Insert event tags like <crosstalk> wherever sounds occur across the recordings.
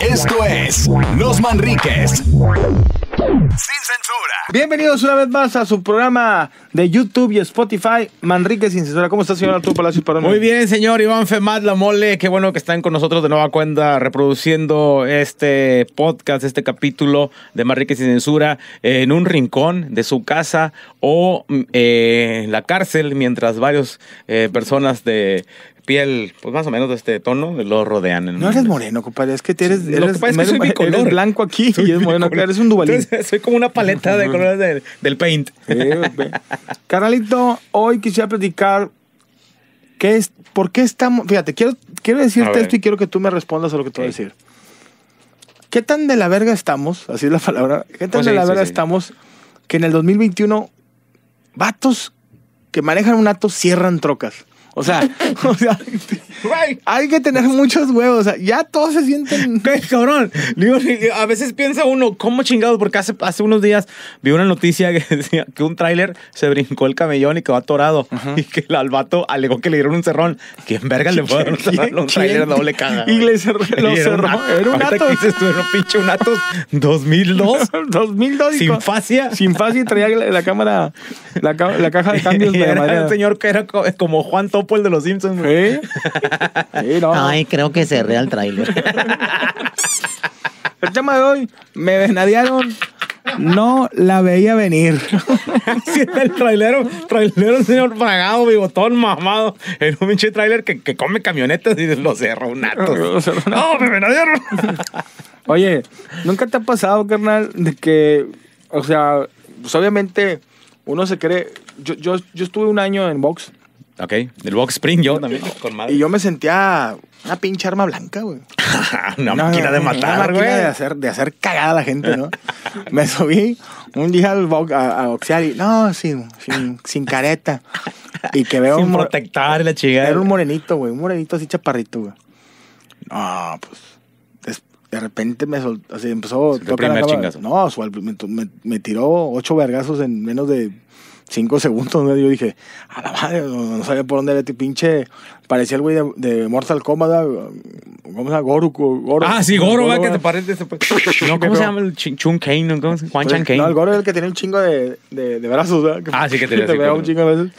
Esto es Los Manriques. Sin censura. Bienvenidos una vez más a su programa de YouTube y Spotify, Manrique Sin Censura. ¿Cómo está, señor Arturo Palacios Muy bien, señor Iván Femad la mole. Qué bueno que están con nosotros de nueva cuenta reproduciendo este podcast, este capítulo de Manrique Sin Censura en un rincón de su casa o eh, en la cárcel, mientras varios eh, personas de piel, pues más o menos de este tono, lo rodean. no eres moreno, compadre, es que eres, eres, blanco aquí y eres moreno eres un dubalín. soy como una paleta de colores del, paint. Sí, Carnalito, hoy quisiera platicar qué es, por qué estamos, fíjate, quiero, quiero decirte esto y quiero que tú me respondas a lo que te voy a decir. ¿Qué tan de la verga estamos? Así es la palabra. ¿Qué tan pues de la verga estamos que en el 2021 vatos que manejan un ato cierran trocas? O sea, <laughs> hay que tener muchos huevos. ya todos se sienten. <laughs> cabrón. a veces piensa uno, ¿cómo chingados? Porque hace, hace unos días vi una noticia que <laughs> decía que un tráiler se brincó el camellón y quedó atorado. Y que el Albato alegó que le dieron un cerrón. en verga le fue un tráiler doble caga. Y le cerró, Era un Atos. dices tú, un pinche un Atos 2002. 2002. Sin fascia. Sin fascia y traía la, cámara, la, caja de cambios. era señor que era como Juan Top el de los Simpsons. ¿Sí? Ay, creo que cerré el trailer el tema de hoy, me venadearon. No la veía venir. <laughs> sí, el trailer un señor mi bigotón, mamado, en un pinche trailer que, come camionetas y lo cerró un <laughs> No, me venadearon. <laughs> Oye, ¿nunca te ha pasado, carnal, de que, o sea, pues obviamente uno se cree. Yo, yo, estuve un año en box Ok, el box spring yo también. <laughs> Con madre. Y yo me sentía una pinche arma blanca, güey. <laughs> una máquina de matar, una máquina güey. De hacer, de hacer cagada a la gente, ¿no? <laughs> me subí un día al box, a, boxear y, no, sin, sin, careta. Y que veo. Sin protectar la chingada. Era un morenito, güey. Un morenito así chaparrito, güey. No, pues. De repente me soltó. así empezó. El primer chingazo. No, me, me tiró ocho vergazos en menos de cinco segundos donde yo dije, a la madre, no, sabía por dónde era este pinche. Parecía el güey de, Mortal Kombat, ¿cómo se llama? Goru, Ah, sí, Goru va, que te parece. <laughs> No, ¿cómo se llama el Chun Kane? ¿Cómo se llama? Juan Kane. el Goro es el que tiene un chingo de, de, brazos, ah, sí, que <laughs> tiene Te, veo te, un chingo de brazos.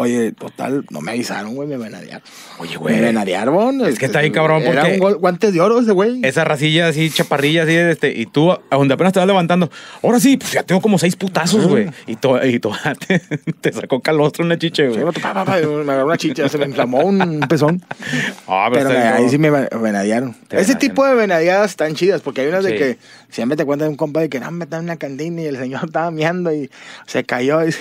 Oye, total, no me avisaron, güey, me venadearon. Oye, güey. Me venadearon. Es que este, está ahí, cabrón, era un guante de oro ese güey. Esa racilla así, chaparrilla así, este, y tú, a donde apenas te vas levantando, ahora sí, pues ya tengo como seis putazos, güey. Y tú, y <laughs> te, sacó calostro una chicha, güey. me agarró una chicha, se me inflamó un pezón. <laughs> Ah, pero, ahí sí me venadearon. Ese tipo de venadeadas están chidas, porque hay unas de que siempre te cuentan un compa de que no, me en una candina y el señor <laughs> estaba miando y se cayó y,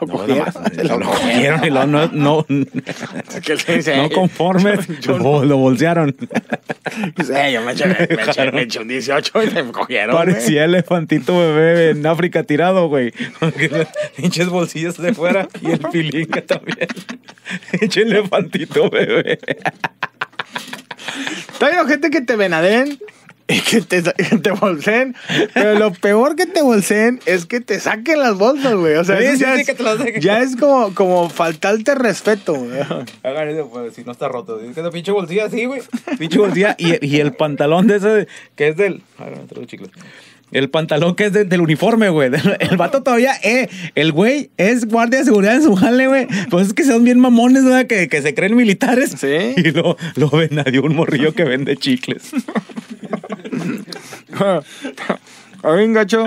lo no, cogieron y <laughs> lo, no, no, no conforme, lo, bolsearon. yo me eché, me, me un 18 y me cogieron. Parecía el elefantito bebé en África tirado, güey. Hinches bolsillos de fuera y el pilinga también. Hinche <laughs> elefantito bebé. Todavía gente que te venaden y que te, que te bolseen. Pero lo peor que te bolseen es que te saquen las bolsas, güey. O sea, ya, es, ya, es, como, como faltarte respeto, güey. Hagan eso, pues, si no está roto. Dice que pinche bolsilla así, güey. Pinche bolsilla y, y, el pantalón de ese, que es del. A chicles. El pantalón que es del uniforme, güey. <laughs> El vato todavía, eh, el güey es guardia de seguridad en su jale, güey. Pues es que son bien mamones, güey, Que, que se creen militares. Sí. <laughs> Y lo, lo ven a un morrillo que vende chicles. <laughs> <laughs> A ver, gacho,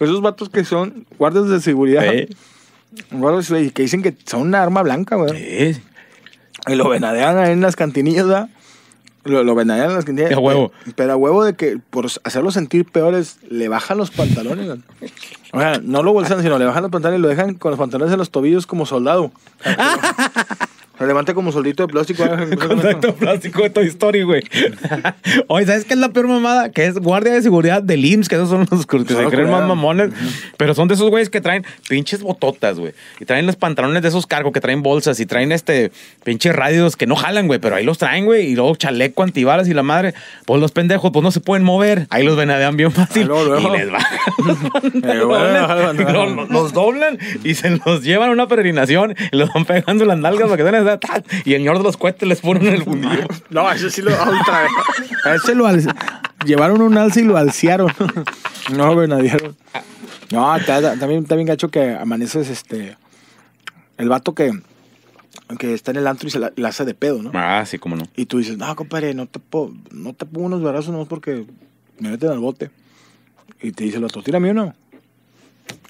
esos vatos que son Guardias de seguridad. que dicen que son una arma blanca, güey. Y lo venadean ahí en las cantinillas, ¿verdad? Lo, venadean en las cantinillas. huevo. Eh, pero, a huevo de que por hacerlo sentir peores, le bajan los pantalones. O sea, no lo bolsan, sino le bajan los pantalones y lo dejan con los pantalones en los tobillos como soldado. <laughs> Se levanta como soldito de plástico. Ah, Contacto plástico de Toy historia, güey. Oye, ¿sabes qué es la peor mamada? Que es guardia de seguridad del IMSS, que esos son los que se creen más mamones. Pero son de esos güeyes que traen pinches bototas, güey. Y traen los pantalones de esos cargos que traen bolsas y traen este pinches radios que no jalan, güey. Pero ahí los traen, güey. Y luego chaleco, antibalas y la madre. Pues los pendejos, pues no se pueden mover. Ahí los venadean bien fácil. Ah, y les bajan <laughs> eh, los, doblan y se los llevan a una peregrinación y los van pegando las nalgas para que den y el señor de los cohetes les ponen el fundido. No, ese sí lo otra eh. vez. ese lo al... llevaron un alce y lo alciaron. no, venadieron. No, también, también gacho que amaneces este. El vato que que está en el antro y se la, hace de pedo, ¿no? Ah, sí, cómo no. Y tú dices, no, compadre, no te pongo, no te pongo unos brazos es porque me meten al bote. Y te dice el otro, tírame uno.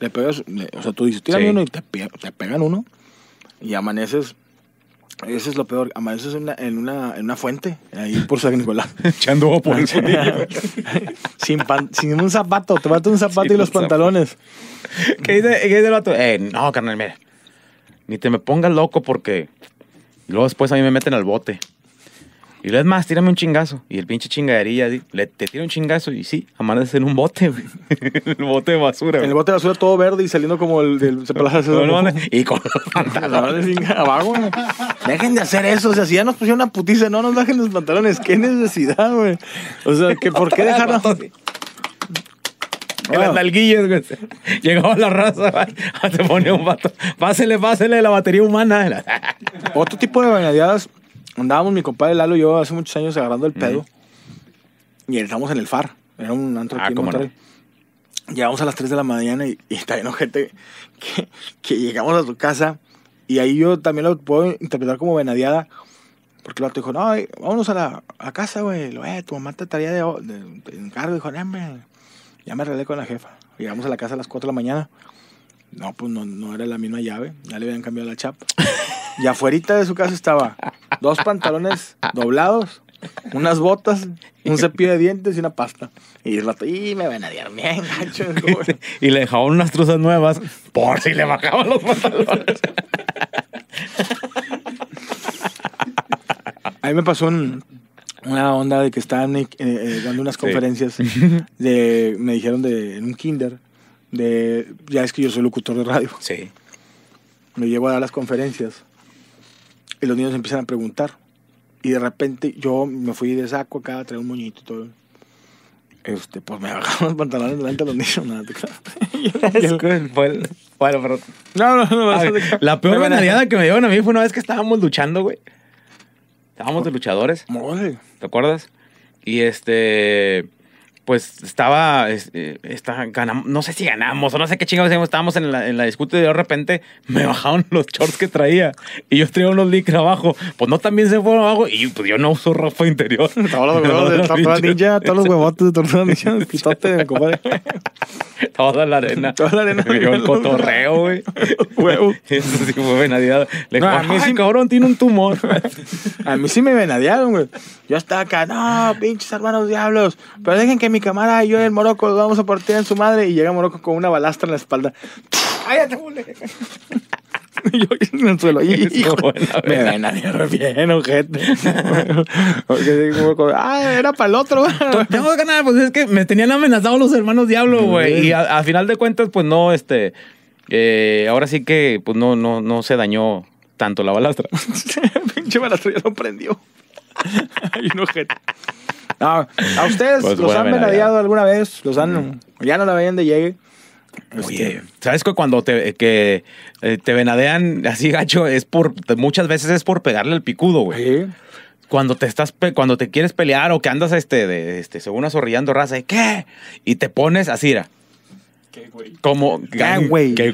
Le pegas, o sea, tú dices, tírame uno y te, te, pegan uno. Y amaneces eso es lo peor. Amaneces eso es en una, en una fuente, ahí por San Nicolás. <laughs> Echando agua por el <laughs> sin, sin un zapato, te mato un zapato y los pantalones. ¿Qué dice, ¿Qué dice, el vato? Eh, no, carnal, mira. Ni te me pongas loco porque luego después a mí me meten al bote. Y lo es más, tírame un chingazo. Y el pinche chingadería le, te tira un chingazo y sí, amanece en un bote, güey. <laughs> el bote de basura, En el bote de basura todo verde y saliendo como el del Y con los <laughs> pantalones abajo, güey. Dejen de hacer eso. O sea, si ya nos pusieron una putiza, no nos bajen los pantalones. Qué necesidad, güey. O sea, que ¿por qué dejarnos...? En las nalguillas, güey. Llegaba la raza, <laughs> se ponía un vato. Pásele, pásele la batería humana. Otro tipo de bañadeadas andábamos mi compadre Lalo y yo hace muchos años agarrando el pedo. Y estábamos en el FAR. Era un antro ah, aquí Llegamos a las 3 de la mañana y, está lleno gente que, llegamos a su casa. Y ahí yo también lo puedo interpretar como venadeada. Porque el otro dijo, no, vámonos a la casa, güey. Eh, tu mamá te estaría de, encargo. Dijo, me... ya me arreglé con la jefa. Llegamos a la casa a las 4 de la mañana. No, pues no, no era la misma llave. Ya le habían cambiado la chapa. <laughs> y afuera de su casa estaba Dos pantalones doblados, unas botas, un cepillo de dientes y una pasta. Y el rato, y me a diar bien, gacho. <laughs> y le dejaban unas trozas nuevas por si le bajaban los pantalones. A mí me pasó una onda de que estaban eh, eh, dando unas conferencias. <laughs> me dijeron de, en un kinder. De, ya es que yo soy locutor de radio. Sí. Me llevo a dar las conferencias y los niños empiezan a preguntar. Y de repente yo me fui de saco acá, traía un moñito y todo. Este, pues me bajaron <laughs> los pantalones delante de los niños, nada, bueno, <laughs> No, no, no. la peor venariada que me dieron a mí fue una vez que estábamos luchando, güey. Estábamos de luchadores. ¿Te acuerdas? Y este pues estaba, eh, estaba ganamos, no sé si ganamos o no sé qué chingados estábamos en la, en la disputa y de repente me bajaron <laughs> los shorts que traía y yo traía unos leaks abajo. Pues no, también se fueron abajo y pues yo no uso ropa interior. Todos <laughs> los <laughs> huevos de tortuga ninja, todos los huevotes de tortuga ninja, quitaste, compadre. Toda la arena. Toda la arena. dio el cotorreo, güey. Huevo. Eso sí fue venadeado. a mí sí, cabrón, tiene un tumor. a mí sí me venadearon, güey. Yo estaba acá, no, pinches hermanos diablos. Pero dejen que mi cámara y yo en el Morocco lo vamos a partir en su madre. Y llega Morocco con una balastra en la espalda. ¡Cállate, bule! y yo en el suelo. <laughs> Hijo, <laughs> me ven a bien, ojete. <laughs> Porque ah, era para el otro. Tengo que ganar, pues es que me tenían amenazado los hermanos Diablo, güey. Y a, final de cuentas, pues no, este. Eh, ahora sí que, pues no, no, no se dañó tanto la balastra. Pinche balastra ya lo prendió. Hay un ojete a ustedes pues los han venadeado alguna vez, los han, ya no la ven de llegue. Oye, este, ¿sabes que cuando te, que, eh, te venadean así gacho es por, muchas veces es por pegarle el picudo, güey? cuando te estás cuando te quieres pelear o que andas este de este según azorrillando raza, ¿qué? Y te pones así, era. ¿Qué güey? Como ¿Qué güey? ¿Qué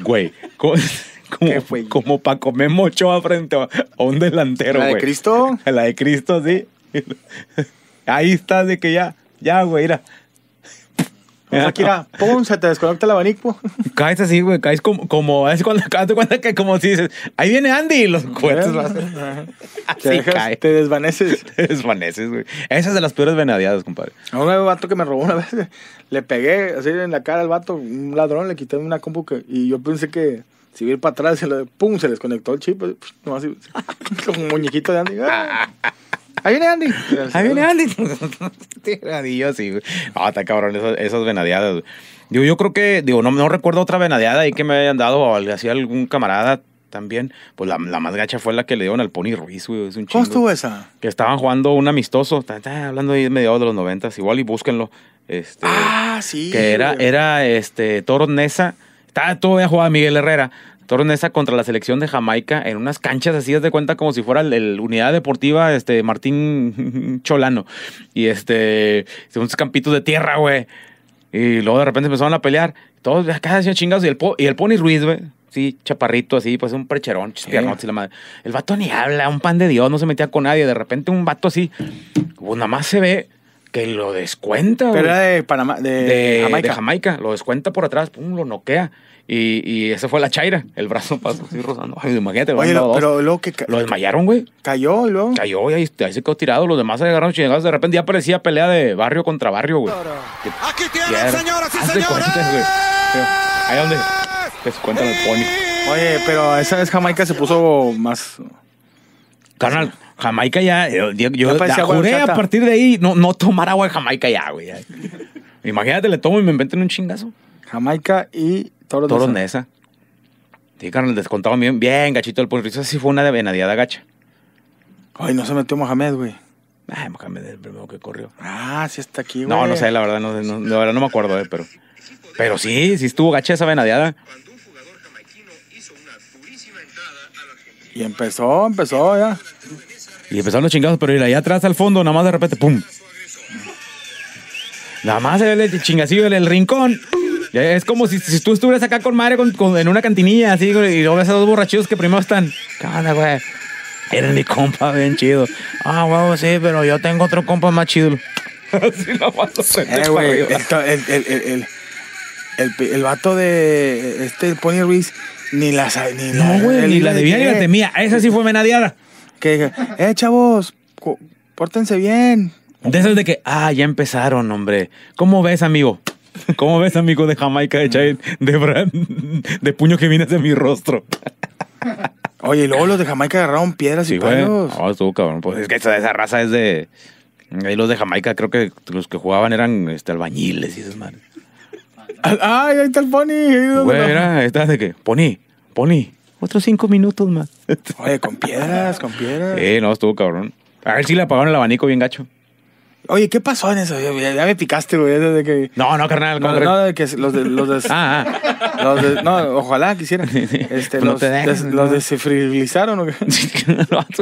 Como, como para comer mochoa frente a, un delantero, güey. ¿La de Cristo? <laughs> La de Cristo, sí. Ahí está, de que ya, ya, güey, mira. Mira, pum, se te desconecta el abanico. <laughs> Caes así, güey, caes como, como es cuando, te cuenta que como si dices, ahí viene Andy y los cuentas. Te, dejas, te desvaneces. <laughs> Te desvaneces, güey. Esas son de las peores venadeadas, compadre. A un vato que me robó una vez, le pegué así en la cara al vato, un ladrón, le quité una compu y yo pensé que si ir para atrás, se le, pum, se desconectó el chip, pues, <laughs> como un muñequito de Andy. Ah. Ahí viene Andy. Ahí viene Andy. <laughs> y así, ah, está cabrón, esas, venadeadas. Digo, yo creo que, digo, no, no recuerdo otra venadeada ahí que me hayan dado o hacía algún camarada también. Pues la, más gacha fue la que le dieron al Pony Ruiz, güey. Es un ¿Cómo estuvo esa? Que estaban jugando un amistoso, hablando ahí de mediados de los noventas, igual y búsquenlo. Este, ah, sí. Que era, era este, Toros Nesa. Estaba todavía jugaba Miguel Herrera esa contra la selección de Jamaica en unas canchas así de cuenta como si fuera la unidad deportiva este Martín <laughs> Cholano y este unos campitos de tierra, güey. Y luego de repente empezaron a pelear. Todos acá haciendo chingados y el, el Pony Ruiz, güey. Sí, chaparrito así, pues un precherón, El vato ni habla, un pan de Dios, no se metía con nadie. De repente un vato así, pues nada más se ve que lo descuenta, de Panamá, de, Jamaica. Jamaica. Lo descuenta por atrás, pum, lo noquea. Y, y ese fue la chaira, el brazo pasó así rozando. Ay, imagínate, Oye, lo, pero luego que lo desmayaron, güey. Cayó y luego. Cayó y ahí, se quedó tirado. Los demás se agarraron chingados. De repente ya parecía pelea de barrio contra barrio, güey. Aquí tienen, señoras y señores. Ahí donde se pues, cuentan el Oye, pero esa vez Jamaica se puso más. Carnal, Jamaica ya. Eh, yo, yo juré a partir de ahí no, no tomar agua de Jamaica ya, güey. Imagínate, le tomo y me inventen un chingazo. Jamaica y Toronesa. Toros Nesa. Sí, carnal, descontado bien, bien gachito el pueblo. Esa sí fue una venadiada gacha. Ay, no se metió Mohamed, güey. Ay, Mohamed es el primero que corrió. Ah, sí está aquí, güey. No, no sé, la verdad, no, no, verdad no me acuerdo, eh, pero. Pero sí, sí estuvo gacha esa venadeada. Y empezó, empezó ya. Y empezaron los chingados, pero ir allá atrás al fondo, nada más de repente, ¡pum! Nada más el chingacillo en el rincón es como si, si tú estuvieras acá con madre con, en una cantinilla, así, y luego ves a dos borrachitos que primero están. ¿Qué güey? Eres mi compa, bien chido. Ah, güey, sí, pero yo tengo otro compa más chido. <laughs> Así lo vas Eh, güey, el, el, el, el, vato de este el Pony Ruiz ni la ni la, ni la debía ni la temía. Esa sí fue menadeada. Que, eh, chavos, pórtense bien. De de que, ah, ya empezaron, hombre. ¿Cómo ves, amigo? ¿Cómo ves, amigo de Jamaica de, de, puño que viene de mi rostro? Oye, y luego los de Jamaica agarraron piedras y palos. No, estuvo cabrón. Pues es que esa, raza es de. Ahí los de Jamaica, creo que los que jugaban eran este, albañiles y esas madres. ¡Ay, ahí está el Pony! Güey, era, estás de qué? Pony, Pony, otros cinco minutos más. Oye, con piedras, con piedras. Sí, no, estuvo cabrón. A ver si le apagaron el abanico bien gacho. Oye, ¿qué pasó en eso? Ya, me picaste, güey. Desde que... No, no, carnal. No, no, de que los de. Los <laughs> ah, ah. Los de no, ojalá quisieran. Este, pues los, no los descifrilizaron. ¿o qué?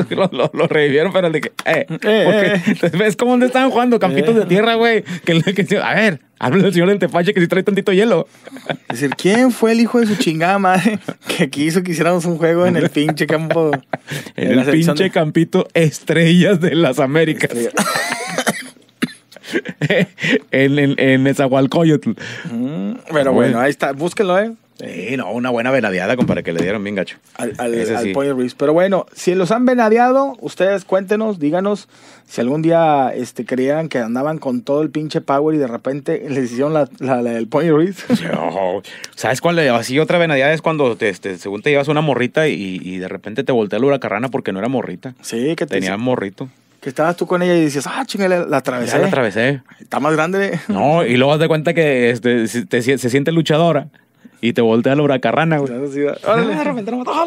<laughs> lo, lo, lo, revivieron, pero de que. Eh, eh, eh. ¿Ves cómo estaban jugando? Campitos de eh. tierra, güey. Que, que, a ver, habla al señor del tepache que si trae tantito hielo. Es decir, ¿quién fue el hijo de su chingada madre <laughs> que quiso que hiciéramos un juego en el pinche campo? en, el pinche campito Estrellas de las Américas. <laughs> en, en, mm, pero bueno, ahí está, búsquenlo, ¿eh? no, una buena venadeada, Para que le dieron bien gacho. Al, pony Pero bueno, si los han venadeado, ustedes cuéntenos, díganos si algún día este, creían que andaban con todo el pinche power y de repente les hicieron la, la, del Pony Ruiz. <laughs> ¿Sabes cuál? Así otra venadeada es cuando, este, según te llevas una morrita y, de repente te voltea la huracarrana porque no era morrita. Sí, que Tenía morrito que estabas tú con ella y dices, ah, chingale, la, atravesé. Ya la atravesé. Está más grande. No, y luego te de cuenta que este, se siente luchadora y te voltea la huracarrana, güey. Ah,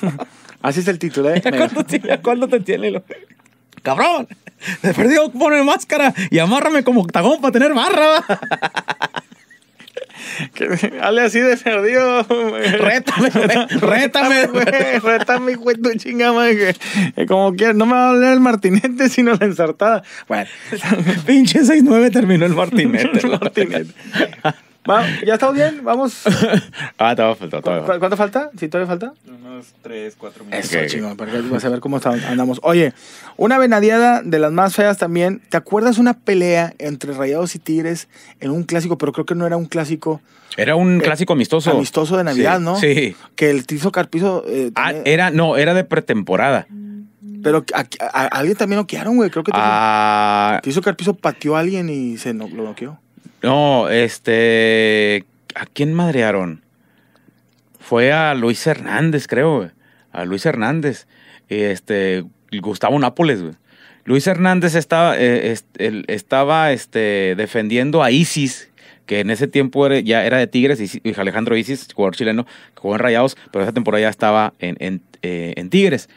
<laughs> Así es el título, ¿eh? <laughs> ¿Cuándo te tiene? Lo... ¡Cabrón! perdí perdido pone máscara y amárrame como octagón para tener barra. <laughs> Hale así de perdido. Rétame, güey. Rétame, güey. Rétame, tu chingada, Como quieras. No me va a doler el martinete, sino la ensartada. Bueno. Pinche 6-9 terminó el martinete. <laughs> el martinete. ¿Ya estamos bien? Vamos. <laughs> ah, todavía falta, ¿Cuánto falta? ¿Sí todavía falta? Unos tres, cuatro minutos. Eso, chingón, para que vas a ver cómo andamos. Oye, una venadeada de las más feas también. ¿Te acuerdas una pelea entre Rayados y Tigres en un clásico? Pero creo que no era un clásico. Era un eh, clásico amistoso. Amistoso de Navidad, ¿no? Sí. Que el Tizo Carpizo. Eh, ah, era, no, era de pretemporada. Pero a, alguien también loquearon, güey. Creo que. Ah. Tizo, Carpizo pateó a alguien y se lo noqueó. No, este. ¿A quién madrearon? Fue a Luis Hernández, creo, A Luis Hernández. Este. Gustavo Nápoles, güey. Luis Hernández estaba, eh, estaba este, defendiendo a ISIS, que en ese tiempo ya era de Tigres, y Alejandro Isis, jugador chileno, que jugó en Rayados, pero esa temporada ya estaba en, eh, Tigres.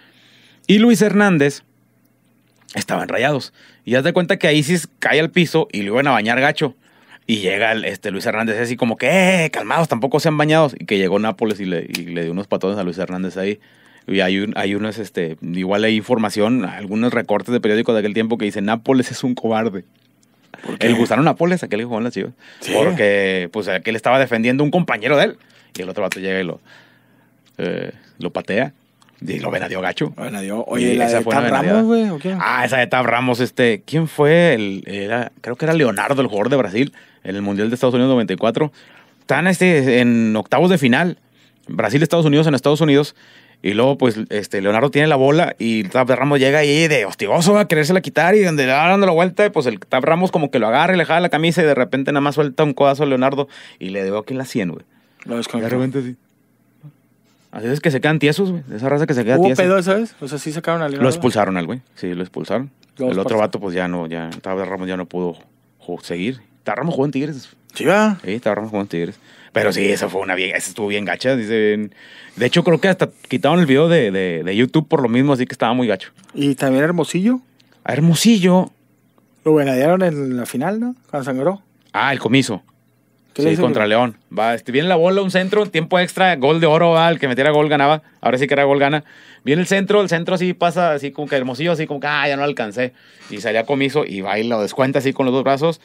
Y Luis Hernández estaba en Rayados. Y haz de cuenta que Isis cae al piso y lo iban a bañar gacho. Y llega este Luis Hernández así como que, eh, calmados, tampoco se han bañados. Y que llegó Nápoles y le, dio unos patones a Luis Hernández ahí. Y hay, un, hay unas, este, igual hay información, algunos recortes de periódicos de aquel tiempo que dicen Nápoles es un cobarde. El gustaron Nápoles, aquel que jugó en las chivas. ¿Sí? Porque, pues, aquel estaba defendiendo un compañero de él. Y el otro vato llega y lo, eh, lo patea. Y lo venadió gacho. Oye, esa fue Ramos, güey, Ah, esa de Tab Ramos, este, ¿quién fue? El, creo que era Leonardo, el jugador de Brasil, en el Mundial de Estados Unidos 94. Están este, en octavos de final. Brasil, Estados Unidos, en Estados Unidos. Y luego, pues, este, Leonardo tiene la bola y Tab Ramos llega ahí de hostigoso A a la quitar y donde le va dando la vuelta, pues el Tab Ramos como que lo agarra y le jala la camisa y de repente nada más suelta un codazo a Leonardo y le debo aquí en la cien güey. Lo De repente sí. Así es que se quedan tiesos, güey. Esa raza que se queda pedo, ¿sabes? O sea, sí sacaron al Lo expulsaron al güey. Sí, lo expulsaron. el otro vato, pues ya no, ya, Tab Ramos ya no pudo seguir Ramos jugó en Tigres. Sí, va. Sí, jugó Tigres. Pero sí, esa fue una bien, esa estuvo bien gacha. Dicen. De hecho, creo que hasta quitaron el video de, YouTube por lo mismo, así que estaba muy gacho. ¿Y también Hermosillo? Hermosillo. Lo venadearon en la final, ¿no? Cuando sangró. Ah, el comiso. Sí, contra León. Va, este, viene la bola, un centro, tiempo extra, gol de oro, va, el que metiera gol ganaba. Ahora sí que era gol gana. Viene el centro, el centro así pasa, así como que hermosillo, así como que, ah, ya no alcancé. Y salía comiso y baila descuenta así con los dos brazos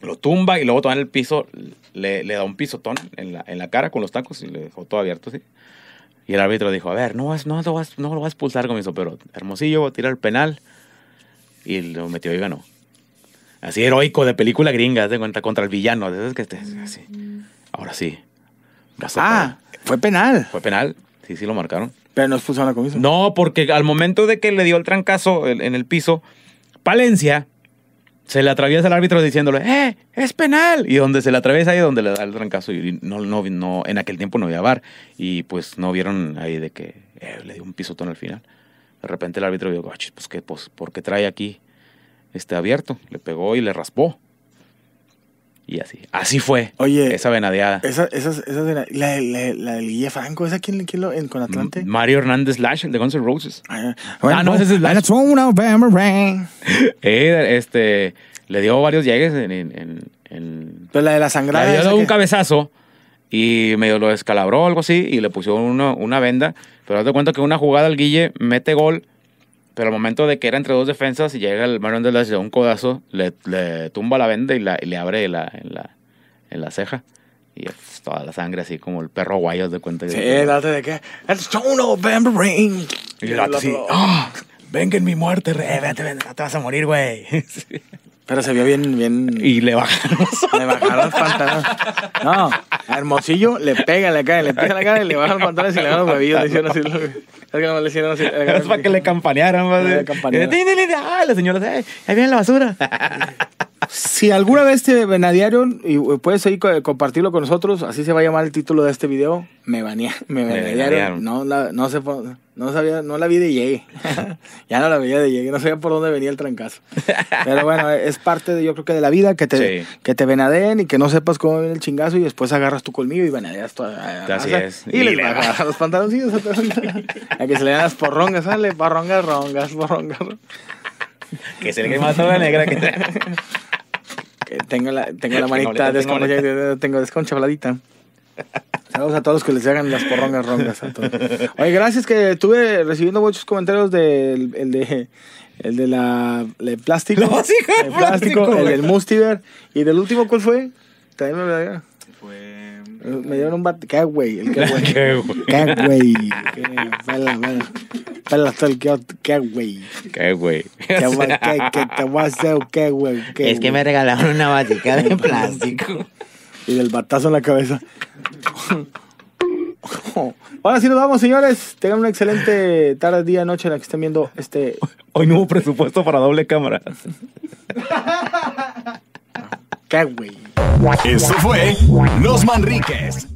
lo tumba y luego toma en el piso, le, da un pisotón en la, cara con los tacos y le dejó todo abierto así. Y el árbitro dijo, a ver, no, no, lo, vas, no lo vas a expulsar con eso, pero Hermosillo va a tirar el penal. Y lo metió y ganó. Así heroico de película gringa, de cuenta, contra el villano. que Ahora sí. ah, fue penal. Fue penal. Sí, sí lo marcaron. Pero no expulsaron a Comiso. No, porque al momento de que le dio el trancazo en el piso, Palencia se le atraviesa el árbitro diciéndole, ¡eh! ¡Es penal! Y donde se le atraviesa ahí, donde le da el trancazo. Y no, no, en aquel tiempo no había bar. Y pues no vieron ahí de que eh, le dio un pisotón al final. De repente el árbitro dijo, ah, pues qué, pues, ¿por qué trae aquí este abierto? Le pegó y le raspó. Y así. Así fue. Oye. Esa venadeada. Esa, esa la, la, del Guille Franco, ¿esa quién, quién lo, en, con Atlante? Mario Hernández Lash, de Guns N' Roses. ah, ah no, ese es Slash. <laughs> eh, este, le dio varios llegues en... en, en Pero la de la sangrada. Le dio un cabezazo y medio lo descalabró algo así y le puso una, una venda. Pero haz de cuenta que una jugada el Guille mete gol pero al momento de que era entre dos defensas y llega el Marion de las de un codazo, le, le tumba la venda y, le abre la, en, la, en la ceja. Y es toda la sangre así como el perro guayo de cuenta. Sí, date de de que... It's of Rain. Y el, el así... Ah, venga en mi muerte, re, vente, no te vas a morir, güey. <laughs> sí. Pero se vio bien, bien. Y le bajaron. <laughs> Le bajaron los pantalones. No, Hermosillo le pega la cara, le pega la cara y le bajan los pantalones y le dan los huevillos. Le así. Es que no le hicieron así. Es para que le campanearan. Le campanearon. Ah, la señora, ahí viene la basura. <laughs> si alguna vez te venadearon y eh, puedes ahí compartirlo con nosotros, así se va a llamar el título de este video, me, banea, me, venadearon. No, la, no, sabía, no la vi de llegue. <laughs> ya no la veía de llegue, no sabía por dónde venía el trancazo. Pero bueno, eh, es parte de, yo creo que de la vida, que te, que te venadeen y que no sepas cómo viene el chingazo y después agarras tu colmillo y venadeas toda la eh, Así es. Y, les le bajas los pantaloncillos a, a que se le dan las porrongas, sale, porrongas, rongas, porrongas. Que se le quema toda la negra que te tengo la, tengo la <laughs> manita desconchafladita. Tengo desconchabladita <laughs> Saludos a todos los que les hagan las porrongas rongas. A todos. Oye, gracias que estuve recibiendo muchos comentarios del el de, el de la el plástico, el plástico, el del Mustiver y del último ¿cuál fue? También me lo Fue me dieron un bate, qué güey, el qué güey. Qué güey. Qué güey. ¿qué, güey? ¿Qué güey? <laughs> ¿Qué, güey? qué te va a hacer? ¿Qué güey? es que me regalaron una batica de plástico. y del batazo en la cabeza. <laughs> Ahora sí nos vamos, señores. Tengan una excelente tarde, día, noche en la que estén viendo este. Hoy no hubo presupuesto para doble cámara. <laughs> ¿Qué güey? Eso fue Los Manriques.